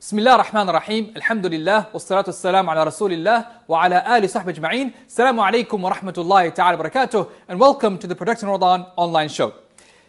بسم الله الرحمن الرحيم الحمد لله والصلاة والسلام على رسول الله وعلى آل صحبه أجمعين السلام عليكم ورحمة الله تعالى وبركاته and welcome to the Protecting Ramadan online show.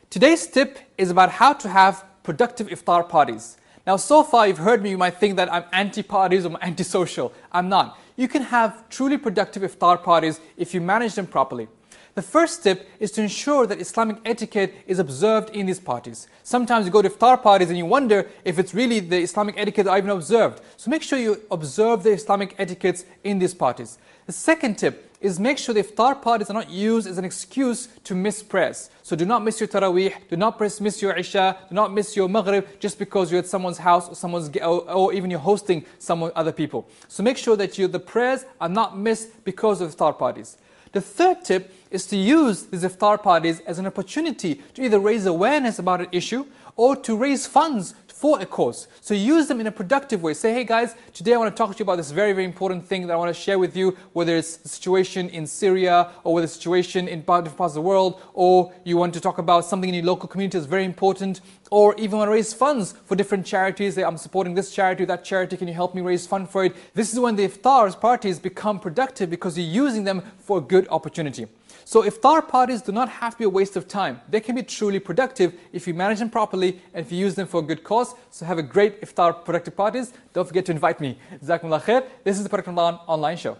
Today's tip is about how to have productive iftar parties. Now so far you've heard me you might think that I'm anti-parties or anti-social. I'm not. You can have truly productive iftar parties if you manage them properly. The first step is to ensure that Islamic etiquette is observed in these parties. Sometimes you go to iftar parties and you wonder if it's really the Islamic etiquette that I've been observed. So make sure you observe the Islamic etiquettes in these parties. The second tip is make sure the iftar parties are not used as an excuse to miss prayers. So do not miss your tarawih, do not miss your Isha, do not miss your Maghrib just because you're at someone's house or someone's or, or even you're hosting some other people. So make sure that you, the prayers are not missed because of iftar parties. The third tip is to use these iftar parties as an opportunity to either raise awareness about an issue or to raise funds for a course. So use them in a productive way. Say, hey guys, today I want to talk to you about this very, very important thing that I want to share with you, whether it's the situation in Syria or whether the situation in different parts of the world, or you want to talk about something in your local community that's very important, or even want to raise funds for different charities. Say, I'm supporting this charity, that charity, can you help me raise fund for it? This is when the iftar's parties become productive because you're using them for a good opportunity. So iftar parties do not have to be a waste of time. They can be truly productive if you manage them properly and if you use them for a good cause. So have a great iftar productive parties. Don't forget to invite me. Jazakumullah khair. This is the Product Ramadan online show.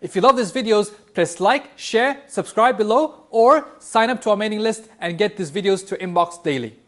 If you love these videos, press like, share, subscribe below, or sign up to our mailing list and get these videos to inbox daily.